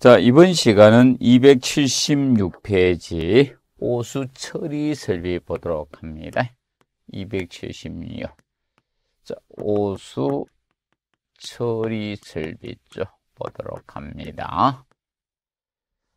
자, 이번 시간은 276페이지 오수 처리 설비 보도록 합니다. 276. 자, 오수 처리 설비쪽 보도록 합니다.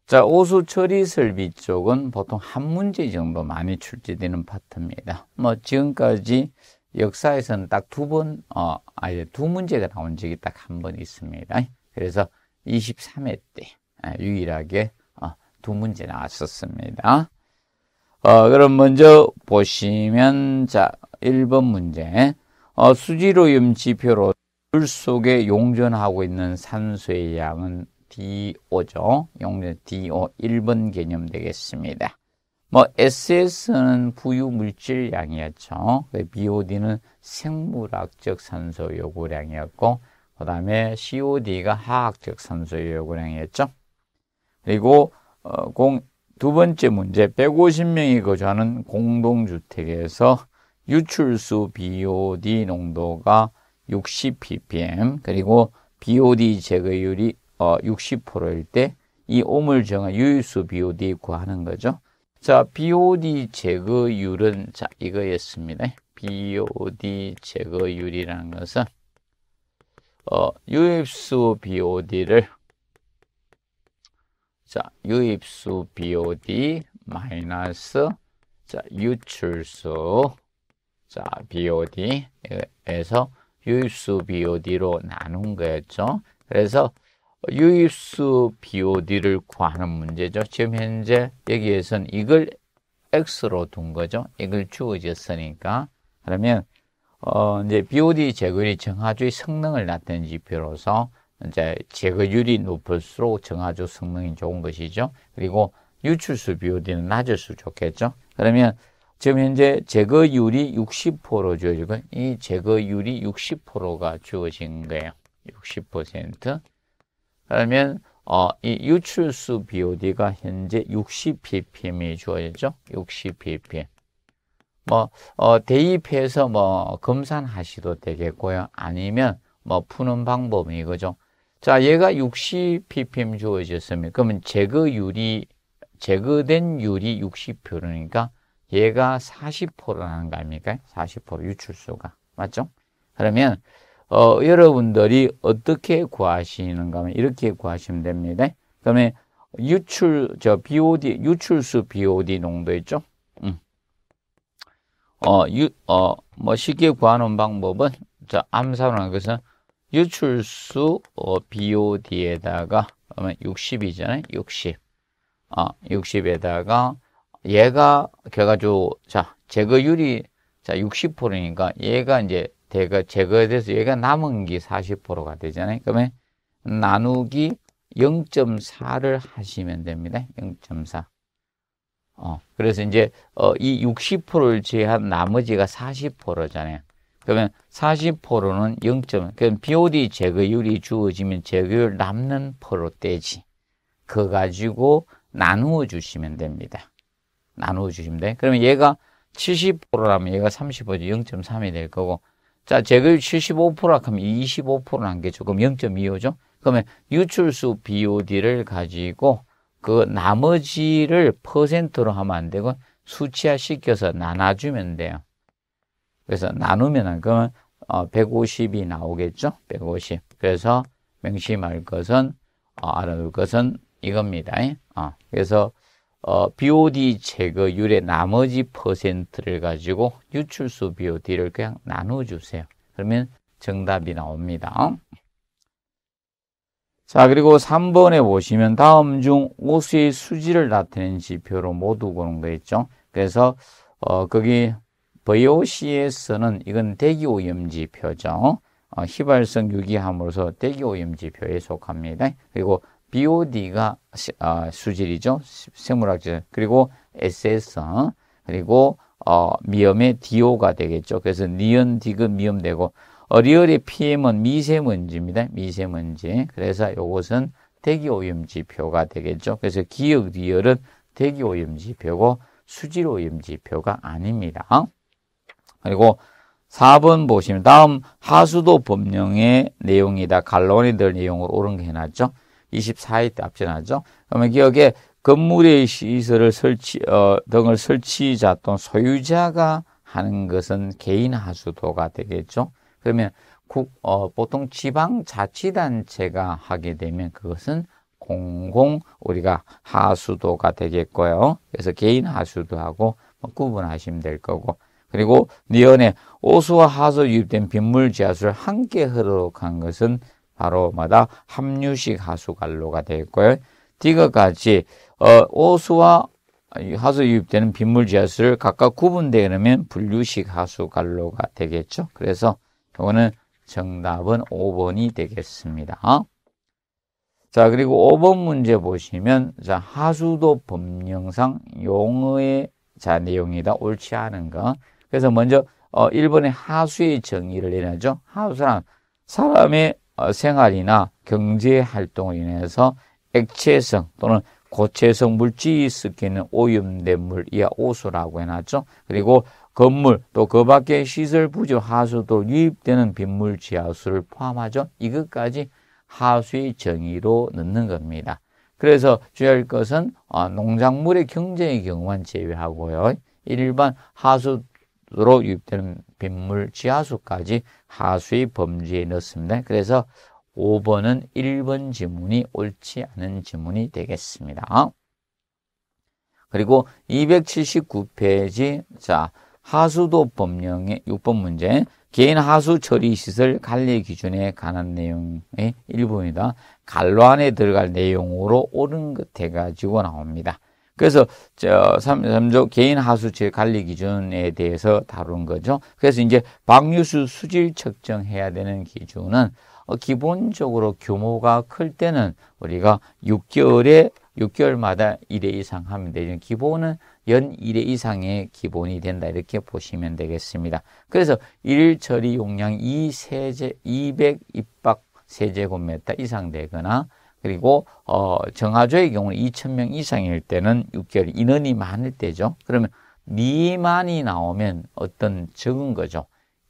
자, 오수 처리 설비 쪽은 보통 한 문제 정도 많이 출제되는 파트입니다. 뭐, 지금까지 역사에서는 딱 두 번, 어, 아니, 두 문제가 나온 적이 딱 한 번 있습니다. 그래서 23회 때 아, 유일하게 어, 두 문제 나왔었습니다. 어, 그럼 먼저 보시면 자 1번 문제 어, 수지로염 지표로 물 속에 용전하고 있는 산소의 양은 DO죠. 용전 DO 1번 개념 되겠습니다. 뭐 SS는 부유 물질 양이었죠. 그 BOD는 생물학적 산소 요구량이었고 그 다음에 COD가 화학적 산소의 요구량이었죠. 그리고 어, 공, 두 번째 문제 150명이 거주하는 공동주택에서 유출수 BOD 농도가 60 ppm 그리고 BOD 제거율이 어, 60%일 때 이 오물정의 유일수 BOD 구하는 거죠. 자, BOD 제거율은 자 이거였습니다. BOD 제거율이라는 것은 어, 유입수 BOD를 자, 유입수 BOD 마이너스 자, 유출수 자, BOD에서 유입수 BOD로 나눈 거였죠. 그래서 유입수 BOD를 구하는 문제죠. 지금 현재 여기에서는 이걸 X로 둔 거죠. 이걸 주어졌으니까. 그러면 어, 이제 BOD 제거율이 정화주의 성능을 나타내 지표로서 이제 제거율이 높을수록 정화주 성능이 좋은 것이죠. 그리고 유출수 BOD는 낮을수록 좋겠죠. 그러면 지금 현재 제거율이 60%로 주어지고 이 제거율이 60%가 주어진 거예요. 60%. 그러면 어, 이 유출수 BOD가 현재 60ppm이 주어졌죠. 60ppm. 뭐 어, 대입해서 뭐 검산하시도 되겠고요. 아니면 뭐 푸는 방법이 그죠 자, 얘가 60 ppm 주어졌습니면 그러면 제거율이 제거된 율이 60%니까 그러니까 얘가 40%라는 거 아닙니까? 40% 유출수가 맞죠? 그러면 어, 여러분들이 어떻게 구하시는가 하면 이렇게 구하시면 됩니다. 그러면 유출 저 BOD 유출수 BOD 농도 있죠? 어, 유, 어, 뭐 쉽게 구하는 방법은 자, 암산하는 것은 유출수 어, BOD에다가 그러면 60이잖아요. 60. 아, 어, 60에다가 얘가 걔가지고 자, 제거율이 자, 60%니까 얘가 이제 대가 제거에 대해서 얘가 남은 게 40%가 되잖아요. 그러면 나누기 0.4를 하시면 됩니다. 0.4. 어, 그래서 이제 어, 이 60%를 제외한 나머지가 40%잖아요. 그러면 40%는 0점, 그럼 BOD 제거율이 주어지면 제거율 남는 프로떼지. 그거 가지고 나누어 주시면 됩니다. 나누어 주시면 돼. 그러면 얘가 70%라면 얘가 35죠. 0.3이 될 거고. 자, 제거율 75%라 하면 25% 남겠죠. 그럼 0.25죠. 그러면 유출수 BOD를 가지고 그 나머지를 퍼센트로 하면 안 되고 수치화 시켜서 나눠주면 돼요. 그래서 나누면 그러면 150이 어, 나오겠죠? 150. 그래서 명심할 것은 어, 알아둘 것은 이겁니다. 어, 그래서 BOD 제거율의 나머지 퍼센트를 가지고 유출수 BOD를 그냥 나눠주세요. 그러면 정답이 나옵니다. 자, 그리고 3번에 보시면 다음 중수의 수지를 나타낸 지표로 모두 보는 거 있죠. 그래서 어, 거기 v o c 서는 이건 대기오염 지표죠. 어, 휘발성 유기함으로서 대기오염 지표에 속합니다. 그리고 BOD가 시, 어, 수질이죠. 생물학적 그리고 SS. 그리고 어, 미염의 DO가 되겠죠. 그래서 니은, 디귿, 미염되고 리얼의 PM은 미세먼지입니다. 미세먼지. 그래서 이것은 대기오염지표가 되겠죠. 그래서 기역 리얼은 대기오염지표고 수질오염지표가 아닙니다. 그리고 4번 보시면 다음 하수도 법령의 내용이다. 갈론이될내용을로 옳은 게 해놨죠. 2 4일때 앞전하죠. 그러면 기억에 건물의 시설을 설치 어, 등을 설치자 또는 소유자가 하는 것은 개인 하수도가 되겠죠. 그러면 국, 어, 보통 지방자치단체가 하게 되면 그것은 공공 우리가 하수도가 되겠고요. 그래서 개인 하수도하고 뭐 구분하시면 될 거고 그리고 니언에 오수와 하수 유입된 빗물 지하수를 함께 흐르도록 한 것은 바로마다 합류식 하수관로가 되겠고요. 디거같이 어, 오수와 하수 유입되는 빗물 지하수를 각각 구분되어 그러면 분류식 하수관로가 되겠죠. 그래서 이거는 정답은 5번이 되겠습니다. 자, 그리고 5번 문제 보시면 자, 하수도 법령상 용어의 자, 내용이다. 옳지 않은가? 그래서 먼저 어, 1번에 하수의 정의를 내려죠. 하수란 사람의 어, 생활이나 경제 활동으 인해서 액체성 또는 고체성 물질이 섞이는 오염된 물, 이하 오수라고 해놨죠. 그리고 건물 또 그 밖의 시설 부지 하수도 유입되는 빗물 지하수를 포함하죠. 이것까지 하수의 정의로 넣는 겁니다. 그래서 주의할 것은 아, 농작물의 경쟁의 경우만 제외하고요. 일반 하수로 유입되는 빗물 지하수까지 하수의 범주에 넣습니다. 그래서 5번은 1번 지문이 옳지 않은 지문이 되겠습니다. 그리고 279페이지 자 하수도 법령의 6번 문제 개인 하수 처리 시설 관리 기준에 관한 내용의 일부입니다. 관로안에 들어갈 내용으로 옳은 것 해가지고 나옵니다. 그래서 저 3조 개인 하수체 관리 기준에 대해서 다룬 거죠. 그래서 이제 방류수 수질 측정해야 되는 기준은 어, 기본적으로 규모가 클 때는 우리가 6개월에 6개월마다 1회 이상 하면 되죠. 기본은 연 1회 이상의 기본이 된다 이렇게 보시면 되겠습니다. 그래서 1 처리 용량 2 세제 200 입박 세제곱미터 이상 되거나 그리고 어 정화조의 경우 2,000명 이상일 때는 6개월 인원이 많을 때죠. 그러면 미만이 나오면 어떤 적은 거죠.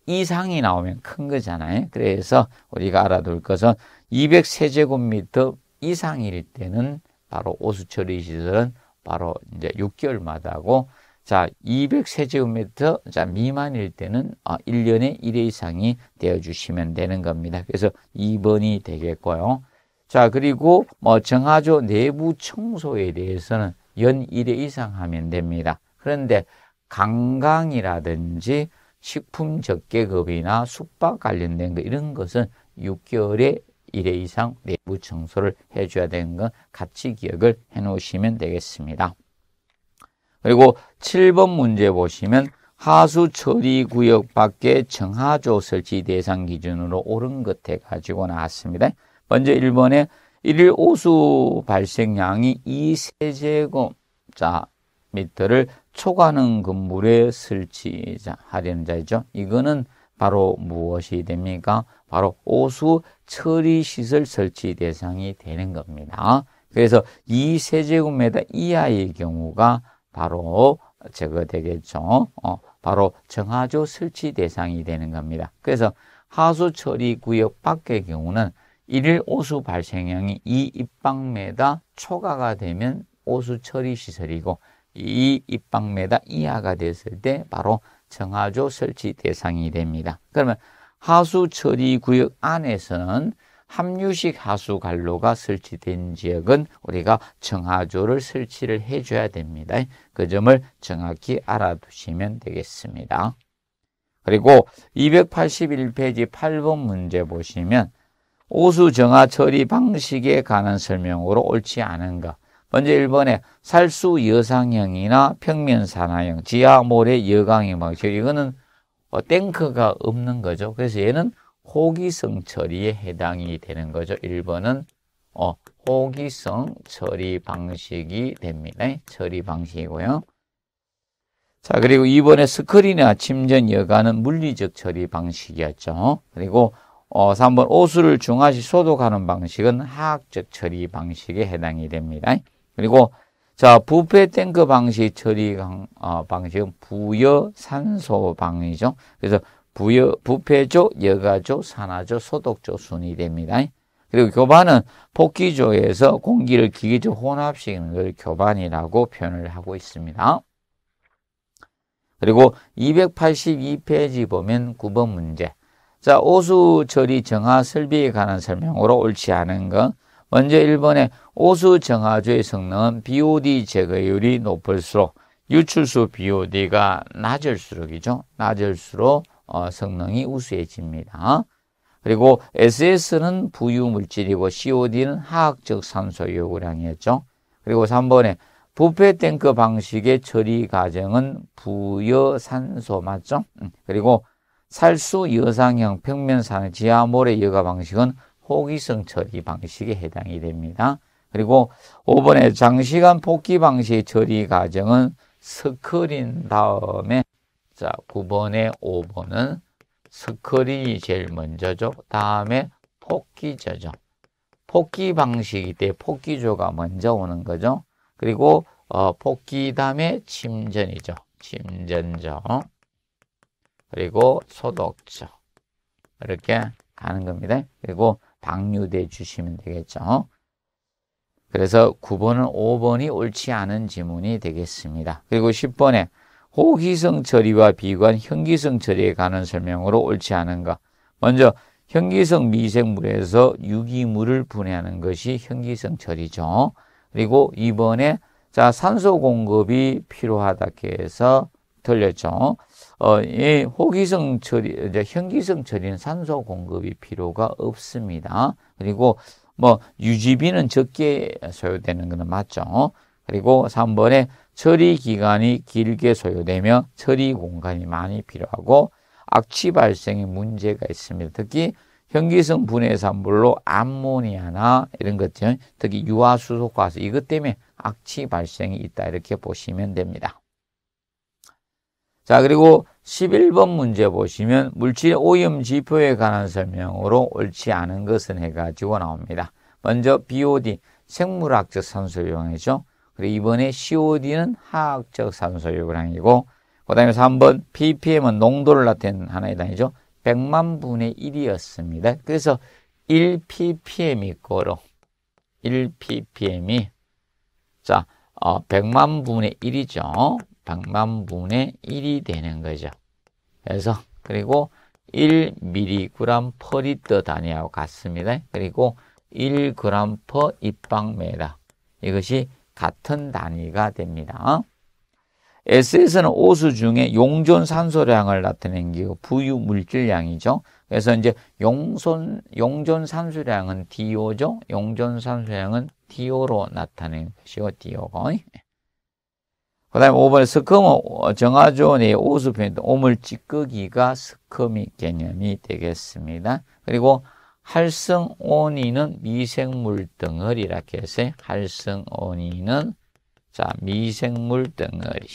이상이 나오면 큰 거잖아요. 그래서 우리가 알아둘 것은 200세제곱미터 이상일 때는 바로 오수처리 시설은 바로 이제 6개월마다고 자, 200세제곱미터 자, 미만일 때는 아, 1년에 1회 이상이 되어 주시면 되는 겁니다. 그래서 2번이 되겠고요. 자, 그리고 뭐정화조 내부 청소에 대해서는 연 1회 이상 하면 됩니다. 그런데 관광이라든지 식품 적계급이나 숙박 관련된 거 이런 것은 6개월에 1회 이상 내부 청소를 해줘야 되는 건 같이 기억을 해놓으시면 되겠습니다. 그리고 7번 문제 보시면 하수 처리 구역 밖의 정하조 설치 대상 기준으로 옳은 것해 가지고 나왔습니다. 먼저 1번에 일일 오수 발생량이 2세제곱 미터를 초과하는 건물에 설치하려는 자이죠. 이거는 바로 무엇이 됩니까? 바로 오수 처리 시설 설치 대상이 되는 겁니다. 그래서 이세제곱미터 이하의 경우가 바로 제거 되겠죠. 어, 바로 정화조 설치 대상이 되는 겁니다. 그래서 하수 처리 구역 밖의 경우는 일일 오수 발생량이 이 입방메다 초과가 되면 오수 처리 시설이고 이 입방메다 이하가 됐을 때 바로 정화조 설치 대상이 됩니다. 그러면 하수 처리 구역 안에서는 합류식 하수 관로가 설치된 지역은 우리가 정화조를 설치를 해줘야 됩니다. 그 점을 정확히 알아두시면 되겠습니다. 그리고 281페이지 8번 문제 보시면 오수 정화 처리 방식에 관한 설명으로 옳지 않은 것 먼저 1번에 살수 여상형이나 평면 산화형, 지하 모래 여강형 방식. 이거는 어, 탱크가 없는 거죠. 그래서 얘는 호기성 처리에 해당이 되는 거죠. 1번은 어, 호기성 처리 방식이 됩니다. 처리 방식이고요. 자, 그리고 2번에 스크린이나 침전 여가는 물리적 처리 방식이었죠. 그리고 어, 3번 오수를 중화시 소독하는 방식은 화학적 처리 방식에 해당이 됩니다. 그리고 자 부패 탱크 방식 처리 방, 어, 방식은 부여 산소 방이죠. 그래서 부여 부패조, 여가조, 산화조, 소독조 순이 됩니다. 그리고 교반은 폭기조에서 공기를 기계적 혼합시키는 걸 교반이라고 표현을 하고 있습니다. 그리고 282페이지 보면 9번 문제. 자, 오수 처리 정화 설비에 관한 설명으로 옳지 않은 것. 먼저 일본의 오수 정화조의 성능은 BOD 제거율이 높을수록 유출수 BOD가 낮을수록이죠. 낮을수록 어, 성능이 우수해집니다. 그리고 SS는 부유 물질이고 COD는 화학적 산소 요구량이었죠. 그리고 3번에 부패 탱크 방식의 처리 과정은 부여 산소 맞죠? 음, 그리고 살수 여상형 평면산 지하 모래 여가 방식은 호기성 처리 방식에 해당이 됩니다. 그리고 5번의 장시간 복귀 방식 처리 과정은 스크린 다음에 자 9번에 5번은 스크린이 제일 먼저죠. 다음에 폭기죠 폭기 방식이 때 폭기조가 먼저 오는 거죠. 그리고 어, 폭기 다음에 침전이죠. 침전죠. 그리고 소독죠. 이렇게 가는 겁니다. 그리고 방류돼 주시면 되겠죠. 그래서 9번은 5번이 옳지 않은 지문이 되겠습니다. 그리고 10번에 호기성 처리와 비관 현기성 처리에 관한 설명으로 옳지 않은 것. 먼저 현기성 미생물에서 유기물을 분해하는 것이 현기성 처리죠. 그리고 이번에 자 산소 공급이 필요하다 해서 틀렸죠. 어, 이 호기성 처리, 이제 현기성 처리는 산소 공급이 필요가 없습니다. 그리고 뭐 유지비는 적게 소요되는 것은 맞죠. 그리고 3번에 처리 기간이 길게 소요되며 처리 공간이 많이 필요하고 악취 발생의 문제가 있습니다. 특히 현기성 분해산물로 암모니아나 이런 것들, 특히 유아수소 가스 이것 때문에 악취 발생이 있다 이렇게 보시면 됩니다. 자, 그리고 11번 문제 보시면 물질 오염 지표에 관한 설명으로 옳지 않은 것은 해가지고 나옵니다. 먼저 BOD, 생물학적 산소요양이죠. 그리고 이번에 COD는 화학적 산소요양이고, 그 다음에 3번 ppm은 농도를 나타낸 하나의 단위죠. 100만 분의 1이었습니다. 그래서 1ppm이 꼬로 1ppm이 자, 어, 100만 분의 1이죠. 100만분의 1이 되는 거죠. 그래서 그리고 1mg per 리터 단위하고 같습니다. 그리고 1g per 입방메다. 이것이 같은 단위가 됩니다. S에서는 오수 중에 용존 산소량을 나타낸 게 부유 물질량이죠. 그래서 이제 용손, 용존 산소량은 DO죠. 용존 산소량은 DO로 나타낸 것이요. DO가. 그 다음에 5번에 스컴은 정화존의 오수편인 오물찌꺼기가 스컴이 개념이 되겠습니다. 그리고 활성온이는 미생물 덩어리라 해서 활성온이는 자 미생물 덩어리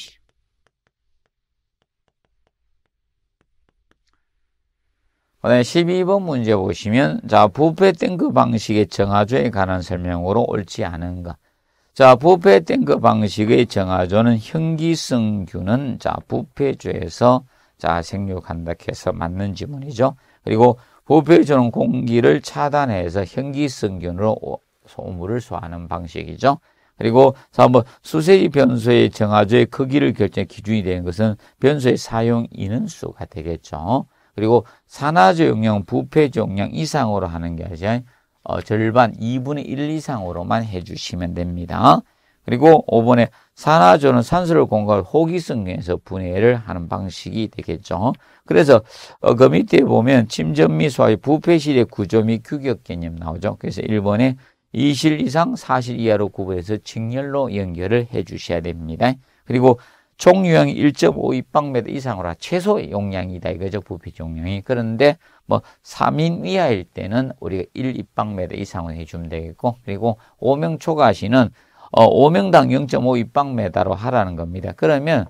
그다음에 12번 문제 보시면 자 부패 탱크 방식의 정화조에 관한 설명으로 옳지 않은가 자, 부패 탱크 그 방식의 정화조는 형기성균은 자, 부패조에서 자, 생육한다 해서 맞는 지문이죠. 그리고 부패조는 공기를 차단해서 형기성균으로 소물을 소화하는 방식이죠. 그리고 자, 뭐 수세지 변수의 정화조의 크기를 결정해 기준이 되는 것은 변수의 사용 인원수가 되겠죠. 그리고 산화조 용량, 부패조 용량 이상으로 하는 게 아니라 어, 절반 2분의 1 이상으로만 해주시면 됩니다. 그리고 5번에 산화조는 산소를 공급할 호기성에서 분해를 하는 방식이 되겠죠. 그래서 어, 그 밑에 보면 침전미소의 부패실의 구조 및 규격 개념 나오죠. 그래서 1번에 2실 이상 4실 이하로 구분해서 직렬로 연결을 해 주셔야 됩니다. 그리고 총 유형이 1.5 입방미터 이상으로 최소 용량이다 이거죠. 부피 용량이. 그런데 뭐 3인 이하일 때는 우리가 1입방메 이상은 해주면 되겠고 그리고 5명 초과시는 어, 5명당 0.5 입방메다로 하라는 겁니다. 그러면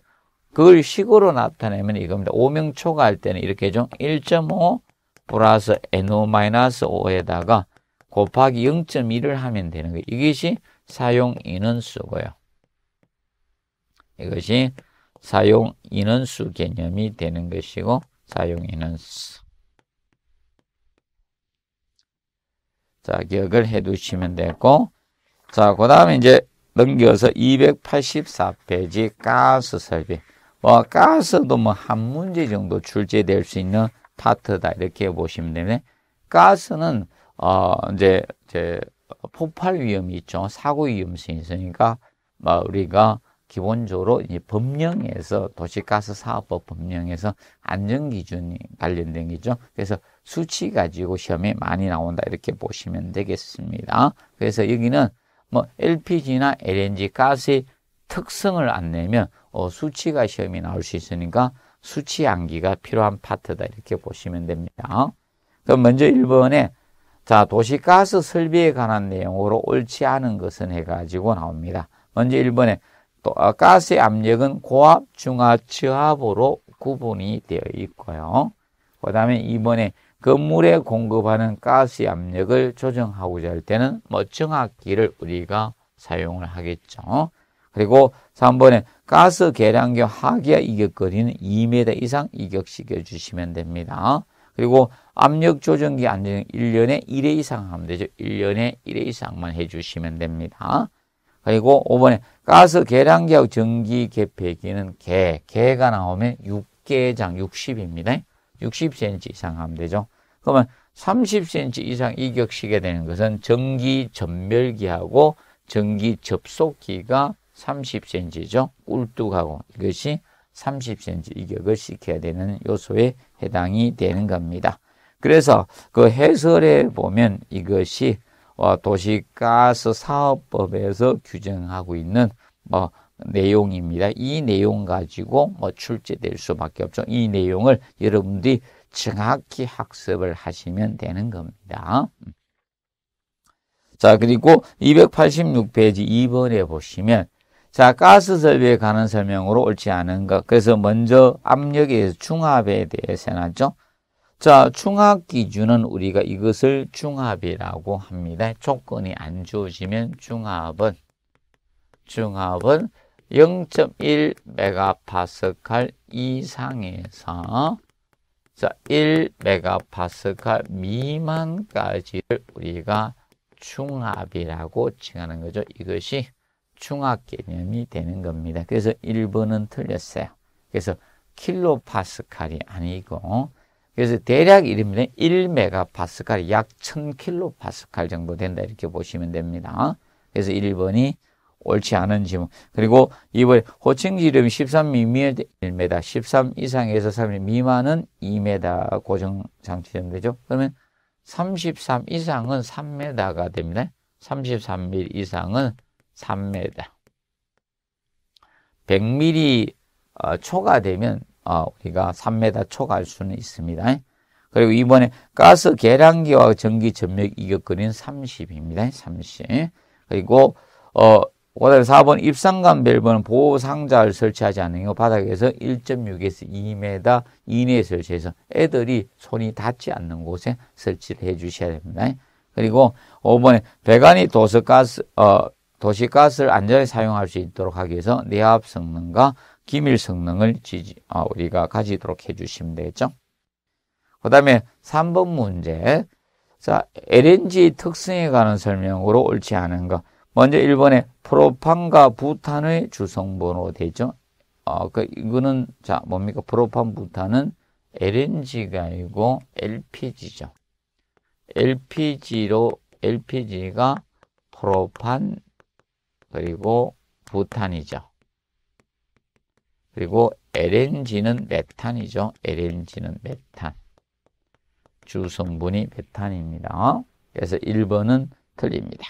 그걸 식으로 나타내면 이겁니다. 5명 초과할 때는 이렇게 좀 1.5 플러스 NO 마이너스 5에다가 곱하기 0 1을 하면 되는 거예요. 이것이 사용 인원수고요. 이것이 사용 인원수 개념이 되는 것이고 사용 인원수. 자, 기억을 해 두시면 되고. 자, 그 다음에 이제 넘겨서 284페이지 가스 설비. 뭐, 가스도 뭐 한 문제 정도 출제될 수 있는 파트다. 이렇게 보시면 되네. 가스는, 어, 이제, 이제, 폭발 위험이 있죠. 사고 위험성이 있으니까, 뭐, 우리가 기본적으로 이 법령에서 도시가스 사업법 법령에서 안전 기준이 관련된 거죠. 그래서 수치 가지고 시험에 많이 나온다 이렇게 보시면 되겠습니다. 그래서 여기는 뭐 LPG나 LNG 가스의 특성을 안 내면 어, 수치가 시험이 나올 수 있으니까 수치 암기가 필요한 파트다 이렇게 보시면 됩니다. 그럼 먼저 1번에 자 도시가스 설비에 관한 내용으로 옳지 않은 것은 해가지고 나옵니다. 먼저 1번에 또 가스의 압력은 고압, 중압, 저압으로 구분이 되어 있고요. 그 다음에 이번에 건물에 공급하는 가스의 압력을 조정하고자 할 때는 뭐 정압기를 우리가 사용을 하겠죠. 그리고 3번에 가스 계량기 하기와 이격거리는 2m 이상 이격시켜 주시면 됩니다. 그리고 압력 조정기 안전은 1년에 1회 이상 하면 되죠. 1년에 1회 이상만 해주시면 됩니다. 그리고 5번에 가스 계량기하고 전기 개폐기는 개, 개가 나오면 6개장 60입니다. 60cm 이상 하면 되죠. 그러면 30cm 이상 이격시게 되는 것은 전기 전멸기하고 전기 접속기가 30cm죠. 꿀뚝하고 이것이 30cm 이격을 시켜야 되는 요소에 해당이 되는 겁니다. 그래서 그 해설에 보면 이것이 어, 도시가스 사업법에서 규정하고 있는 뭐 내용입니다. 이 내용 가지고 뭐 출제될 수밖에 없죠. 이 내용을 여러분들이 정확히 학습을 하시면 되는 겁니다. 음. 자, 그리고 286페이지 2번에 보시면 자, 가스 설비에 관한 설명으로 옳지 않은 것. 그래서 먼저 압력에 중압에 대해서 해놨죠. 자, 중합 기준은 우리가 이것을 중합이라고 합니다. 조건이 안 주어지면 중합은 중합은 0.1 메가파스칼 이상에서 자, 1 메가파스칼 미만까지를 우리가 중합이라고 칭하는 거죠. 이것이 중합 개념이 되는 겁니다. 그래서 1번은 틀렸어요. 그래서 킬로파스칼이 아니고 그래서 대략 이름이1메가파스칼약 1000킬로파스칼 정도 된다 이렇게 보시면 됩니다. 그래서 1번이 옳지 않은 질문. 그리고 이번에 호칭 지름 13mm 1m, 13 이상에서 3 미만은 2m 고정 장치점 되죠. 그러면 33 이상은 3m가 됩니다. 33mm 이상은 3m. 100mm 초과되면 아, 우리가 3m 초할 수는 있습니다. 그리고 이번에 가스 계량기와 전기 전력 이격거리는 30입니다. 30. 그리고 어, 그다 4번 입상관 밸브는 보호 상자를 설치하지 않는 경우 바닥에서 1.6에서 2m 이내에 설치해서 애들이 손이 닿지 않는 곳에 설치를 해 주셔야 됩니다. 그리고 5번에 배관이 도서 가스 어 도시가스를 안전히 사용할 수 있도록 하기 위해서 내압 성능과 기밀 성능을 지지, 아, 우리가 가지도록 해주시면 되겠죠. 그 다음에 3번 문제. 자, LNG 특성에 관한 설명으로 옳지 않은 가 먼저 1번에 프로판과 부탄의 주성번호 되죠. 어, 그, 이거는, 자, 뭡니까? 프로판, 부탄은 LNG가 아니고 LPG죠. LPG로, LPG가 프로판, 그리고 부탄이죠. 그리고 LNG는 메탄이죠. LNG는 메탄. 주 성분이 메탄입니다. 그래서 1번은 틀립니다.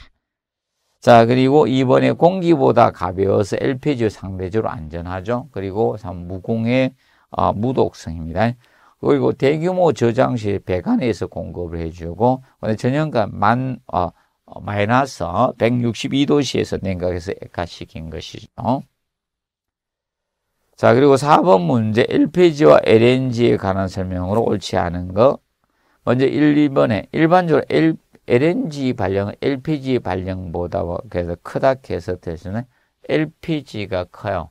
자, 그리고 2번에 공기보다 가벼워서 LPG 상대적으로 안전하죠. 그리고 3 무공의 아, 무독성입니다. 그리고 대규모 저장실 배관에서 공급을 해주고 전년간 만 어, 어, 마이너스 162도씨에서 냉각해서 액화시킨 것이죠. 자, 그리고 4번 문제 LPG와 LNG에 관한 설명으로 옳지 않은 거. 먼저 1, 2번에 일반적으로 LNG 발령은 LPG 발령보다 그래서 크다 해서 대신에 LPG가 커요.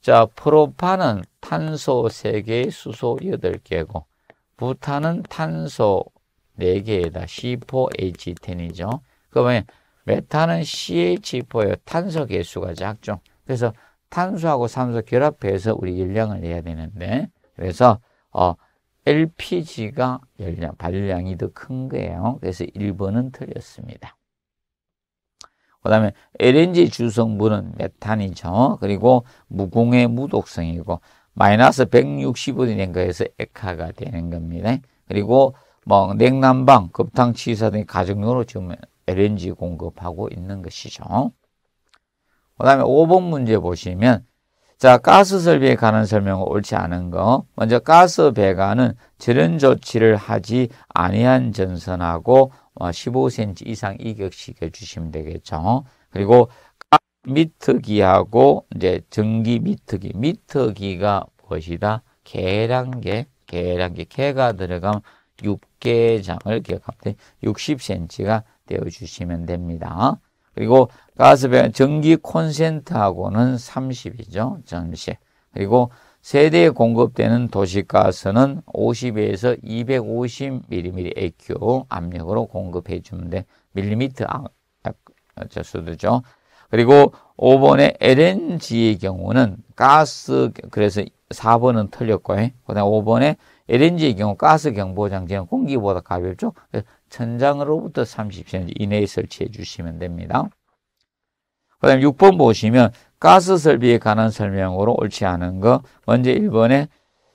자, 프로판은 탄소 3개, 수소 8개고 부탄은 탄소 4개에다 C4H10이죠. 그러면 메탄은 CH4예요. 탄소 개수가 작죠. 그래서 탄소하고 산소 결합해서 우리 열량을 내야 되는데 그래서 어 LPG가 열량 발량이더 큰 거예요. 그래서 1번은 틀렸습니다. 그다음에 LNG 주성분은 메탄이죠. 그리고 무공해 무독성이고 마이너스 165도 된 거에서 액화가 되는 겁니다. 그리고 뭐 냉난방, 급탕치사 등 가정용으로 지으면 LNG 공급하고 있는 것이죠. 그 다음에 5번 문제 보시면 자, 가스 설비에 관한 설명은 옳지 않은 거. 먼저 가스 배관은 절연 조치를 하지 아니한 전선하고 15cm 어, 이상 이격시켜 주시면 되겠죠. 그리고 미터기하고 이제 전기 미터기, 미터기가 무엇이다? 계량계, 계량계, 개가 들어가면 6개장을 기억하면 60cm가 떼어주시면 됩니다. 그리고 가스병 전기 콘센트하고는 30이죠. 전시. 그리고 세대에 공급되는 도시가스는 50에서 250mmAq 압력으로 공급해 주면 돼. 밀리미터 아, 수도죠. 그리고 5번의 LNG의 경우는 가스 그래서 4번은 틀렸고, 예? 그 다음 5번에 LNG의 경우 가스 경보 장치는 공기보다 가볍죠. 천장으로부터 30cm 이내에 설치해 주시면 됩니다. 그 다음 6번 보시면 가스 설비에 관한 설명으로 옳지 않은 거. 먼저 1번에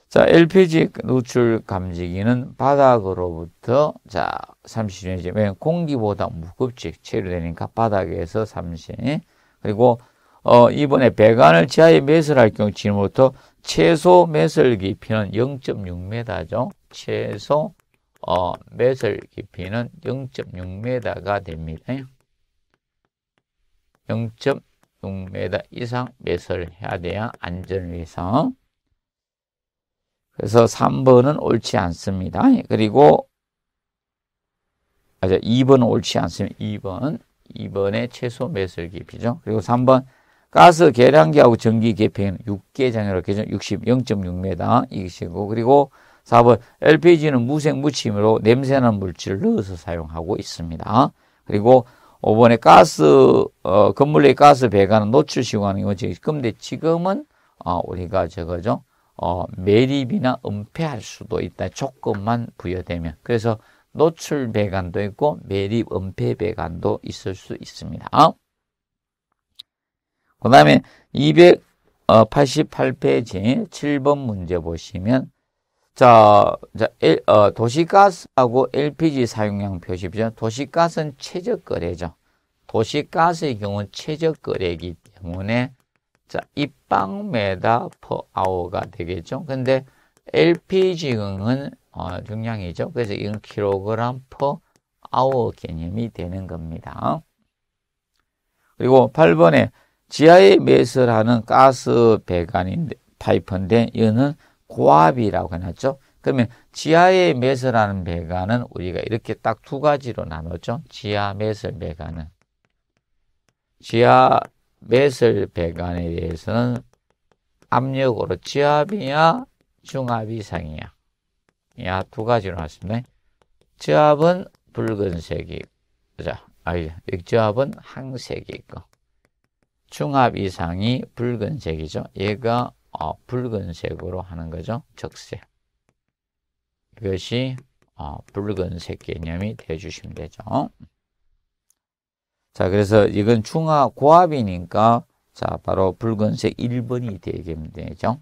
자, LPG 누출 감지기는 바닥으로부터 자, 30cm. 왜 공기보다 무겁지. 체류되니까 바닥에서 30. 그리고 어, 이번에 배관을 지하에 매설할 경우 지금부터 최소 매설 깊이는 0.6m죠. 최소 어, 매설 깊이는 0.6m가 됩니다. 0.6m 이상 매설해야 돼야 안전을 위해서. 그래서 3번은 옳지 않습니다. 그리고 2번은 옳지 않습니다. 2번. 2번의 최소 매설 깊이죠. 그리고 3번 가스 계량기하고 전기 개폐는 6개 장애로 개정 60, 0.6m 이것이고 그리고 4번 LPG는 무색 무침으로 냄새나는 물질을 넣어서 사용하고 있습니다. 그리고 5번에 가스 어, 건물의 가스 배관은 노출 시공하는 거지. 근데 지금은 어, 우리가 저거죠. 어, 매립이나 은폐할 수도 있다. 조건만 부여되면. 그래서 노출 배관도 있고 매립 은폐 배관도 있을 수 있습니다. 그 다음에 288페이지 7번 문제 보시면 자, 자 일, 어, 도시가스하고 LPG 사용량 표시죠. 도시가스는 최적 거래죠. 도시가스의 경우 최적 거래이기 때문에 자, 입방메다 퍼 아워가 되겠죠. 근데 l p g 은 어, 중량이죠. 그래서 이건 킬로그램 퍼 아워 개념이 되는 겁니다. 그리고 8번에 지하에 매설하는 가스 배관인데 파이프인데 이거는 고압이라고 해놨죠. 그러면 지하에 매설하는 배관은 우리가 이렇게 딱 두 가지로 나눴죠. 지하 매설 배관은 지하 매설 배관에 대해서는 압력으로 지압이냐 중압 이상이야. 야두 가지로 나눴습니다. 지압은 붉은색이 자, 아니, 예. 지압은 항색이 있고 중압 이상이 붉은색이죠. 얘가 어, 붉은색으로 하는 거죠. 적색. 이것이 어, 붉은색 개념이 되어주시면 되죠. 자, 그래서 이건 중화 고압이니까 자, 바로 붉은색 1번이 되게 되죠.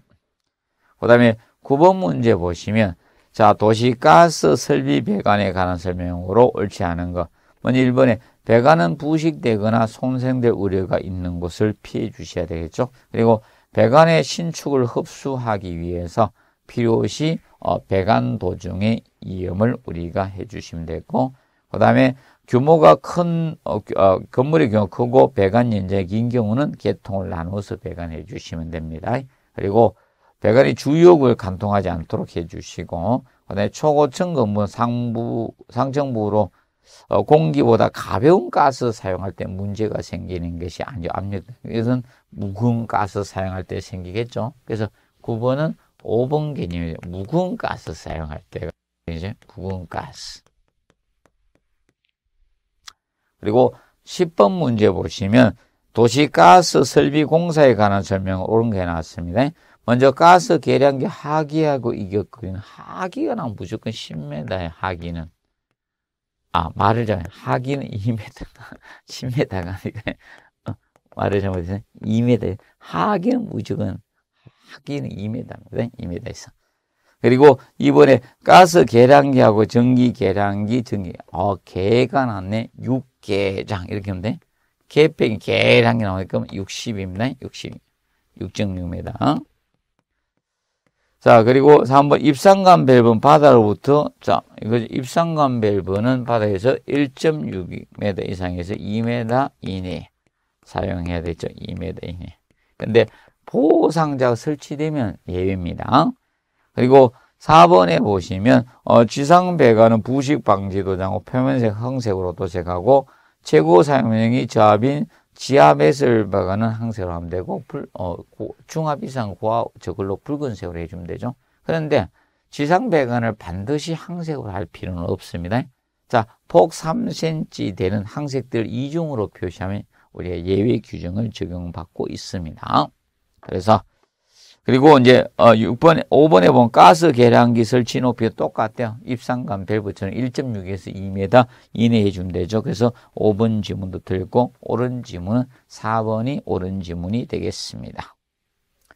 그 다음에 9번 문제 보시면 자, 도시가스 설비 배관에 관한 설명으로 옳지 않은 것. 먼저 1번에 배관은 부식되거나 손생될 우려가 있는 곳을 피해 주셔야 되겠죠. 그리고 배관의 신축을 흡수하기 위해서 필요시 어, 배관 도중에 이염을 우리가 해주시면 되고 그 다음에 규모가 큰 어, 어, 건물의 경우 크고 배관 연장이 긴 경우는 개통을 나눠서 배관해 주시면 됩니다. 그리고 배관이 주역을 관통하지 않도록 해주시고 그다음에 초고층 건물 상부 상층부로 어, 공기보다 가벼운 가스 사용할 때 문제가 생기는 것이 아니죠. 압력. 이것은 무거운 가스 사용할 때 생기겠죠. 그래서 9번은 5번 개념이죠. 무거운 가스 사용할 때 이제 무거운 가스. 그리고 10번 문제 보시면 도시가스 설비 공사에 관한 설명을 옳은 게 나왔습니다. 먼저 가스 계량기 하기하고 이격거리 하기가 난 무조건 10m에 하기는 아, 말을 잘, 하기는 2m, 10m가 니 어, 말을 잘못해서 2m, 하기는 무조건, 하기는 2m거든, 2m 있어. 그리고 이번에 가스 계량기하고 전기 계량기, 전기, 어, 개가 났네, 6개장, 이렇게 하면 돼. 개평이 계량기 나오니까 60입니다, 60, 6.6m. 어? 자, 그리고 3번 입상관 밸브는 바다로부터 자, 이거 입상관 밸브는 바다에서 1.6m 이상에서 2m 이내 사용해야 되죠. 2m 이내. 근데 보호상자가 설치되면 예외입니다. 그리고 4번에 보시면 어, 지상 배관은 부식 방지 도장으로 표면색 흑색으로 도색하고 최고 사용량이 저압인 지압에을 박아는 항세로 하면 되고 불, 어, 고, 중압 이상 고하 저걸로 붉은색으로 해주면 되죠. 그런데 지상 배관을 반드시 항색으로 할 필요는 없습니다. 자, 폭 3cm 되는 항색들 이중으로 표시하면 우리가 예외 규정을 적용받고 있습니다. 그래서 그리고 이제 6번 어, 5번에 보면 가스 계량기 설치 높이가 똑같아요 입상감 밸브처럼 1.6에서 2m 이내에 주면 되죠. 그래서 5번 지문도 들고 오른 지문은 4번이 오른 지문이 되겠습니다.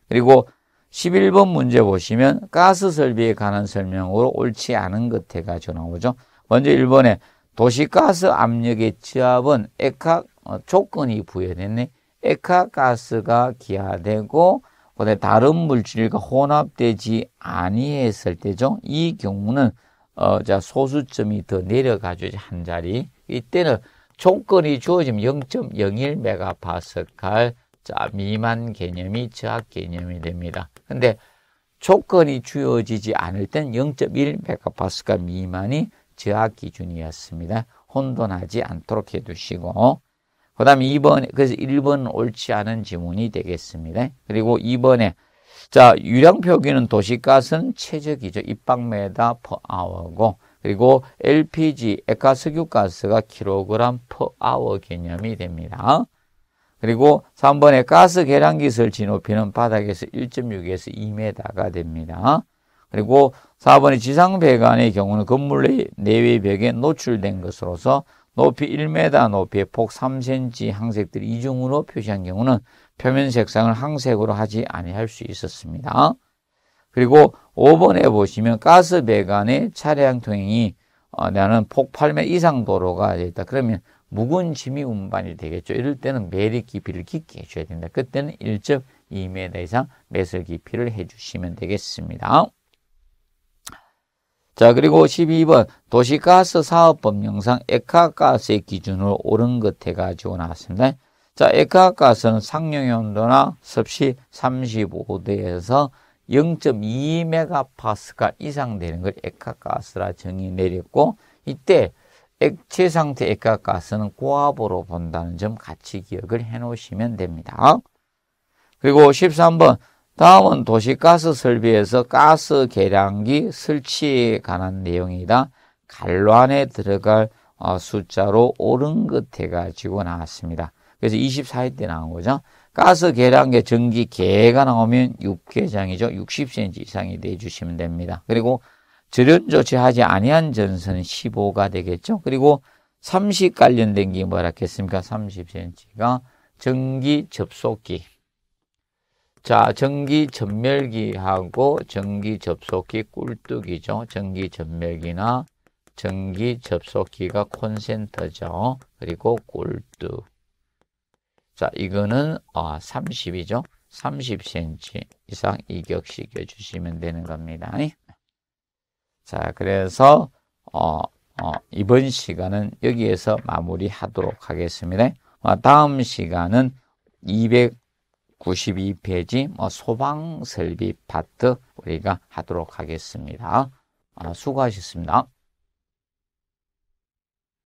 그리고 11번 문제 보시면 가스 설비에 관한 설명으로 옳지 않은 것해가지 나오죠. 먼저 1번에 도시가스 압력의 지압은 액화 어, 조건이 부여됐네. 액화가스가 기화되고 그다음 다른 물질과 그러니까 혼합되지 아니했을 때죠. 이 경우는 어, 자 소수점이 더 내려가죠. 한 자리. 이때는 조건이 주어지면 0.01 메가파스칼 자 미만 개념이 저압 개념이 됩니다. 근데 조건이 주어지지 않을 땐0.1 메가파스칼 미만이 저압 기준이었습니다. 혼돈하지 않도록 해두시고. 그 다음에 2번, 그래서 1번 옳지 않은 지문이 되겠습니다. 그리고 2번에, 자, 유량 표기는 도시가스는 최적이죠. 입방메다 퍼아워고 그리고 LPG, 액화석유가스가 킬로그램 퍼 아워 개념이 됩니다. 그리고 3번에 가스 계량기설 진높이는 바닥에서 1.6에서 2m가 됩니다. 그리고 4번에 지상 배관의 경우는 건물 내외 벽에 노출된 것으로서 높이 1m, 높이의 폭 3cm 항색들을 이중으로 표시한 경우는 표면 색상을 항색으로 하지 아니할 수 있었습니다. 그리고 5번에 보시면 가스 배관의 차량 통행이 어, 나는 폭 8m 이상 도로가 있다. 그러면 묵은 짐이 운반이 되겠죠. 이럴 때는 매립 깊이를 깊게 해줘야 된다. 그때는 1.2m 이상 매설 깊이를 해주시면 되겠습니다. 자, 그리고 12번 도시가스 사업법 영상 에카가스의 기준으로 옳은 것 해가지고 나왔습니다. 자, 에카가스는 상용의 온도나 섭씨 35도에서 0 2메가파스가 이상 되는 걸에카가스라 정의 내렸고 이때 액체 상태 액화가스는 고압으로 본다는 점 같이 기억을 해 놓으시면 됩니다. 그리고 13번 다음은 도시가스 설비에서 가스 계량기 설치에 관한 내용이다. 갈란에 들어갈 어, 숫자로 오른 것 해가지고 나왔습니다. 그래서 24회 때 나온 거죠. 가스 계량기 전기 개가 나오면 6개장이죠. 60cm 이상이 내주시면 됩니다. 그리고 절연 조치하지 아니한 전선 15가 되겠죠. 그리고 30 관련된 게 뭐라 했겠습니까? 30cm가 전기 접속기. 자, 전기 전멸기하고 전기 접속기 꿀뚝이죠. 전기 전멸기나 전기 접속기가 콘센터죠 그리고 꿀뚝. 자, 이거는 아, 30이죠. 30cm 이상 이격시켜 주시면 되는 겁니다. 자, 그래서 어, 어, 이번 시간은 여기에서 마무리하도록 하겠습니다. 아, 다음 시간은 200 92페이지 뭐 소방 설비 파트 우리가 하도록 하겠습니다. 아, 수고하셨습니다.